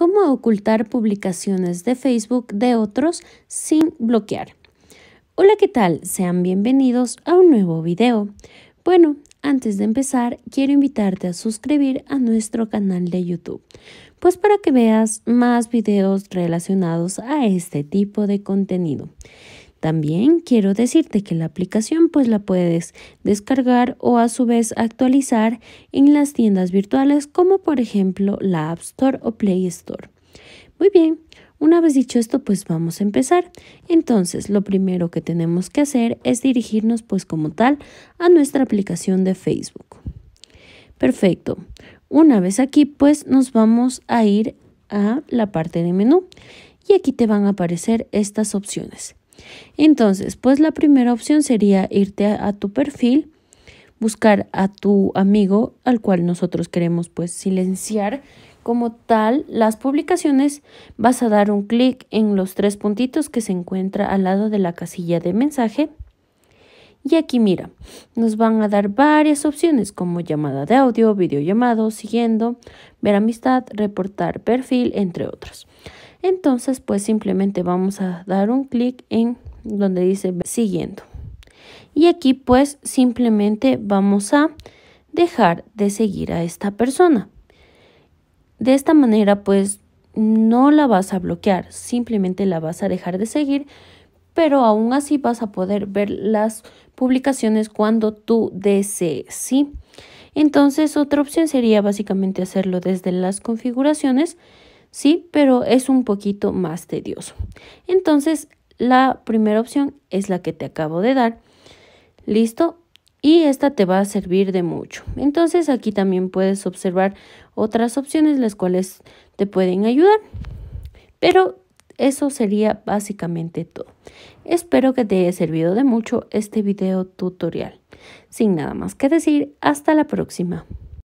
Cómo ocultar publicaciones de Facebook de otros sin bloquear. Hola, ¿qué tal? Sean bienvenidos a un nuevo video. Bueno, antes de empezar, quiero invitarte a suscribir a nuestro canal de YouTube, pues para que veas más videos relacionados a este tipo de contenido. También quiero decirte que la aplicación pues la puedes descargar o a su vez actualizar en las tiendas virtuales como por ejemplo la App Store o Play Store. Muy bien, una vez dicho esto, pues vamos a empezar. Entonces, lo primero que tenemos que hacer es dirigirnos pues como tal a nuestra aplicación de Facebook. Perfecto. Una vez aquí, pues nos vamos a ir a la parte de menú y aquí te van a aparecer estas opciones. Entonces, pues la primera opción sería irte a, tu perfil, buscar a tu amigo al cual nosotros queremos pues silenciar como tal las publicaciones, vas a dar un clic en los tres puntitos que se encuentra al lado de la casilla de mensaje. Y aquí mira, nos van a dar varias opciones como llamada de audio, videollamado, siguiendo, ver amistad, reportar perfil, entre otros. Entonces, pues simplemente vamos a dar un clic en donde dice siguiendo. Y aquí pues simplemente vamos a dejar de seguir a esta persona. De esta manera pues no la vas a bloquear, simplemente la vas a dejar de seguir, pero aún así vas a poder ver las publicaciones cuando tú desees, ¿sí? Entonces otra opción sería básicamente hacerlo desde las configuraciones sí, pero es un poquito más tedioso. Entonces, la primera opción es la que te acabo de dar. ¿Listo? Y esta te va a servir de mucho. Entonces, aquí también puedes observar otras opciones las cuales te pueden ayudar. Pero eso sería básicamente todo. Espero que te haya servido de mucho este video tutorial. Sin nada más que decir, hasta la próxima.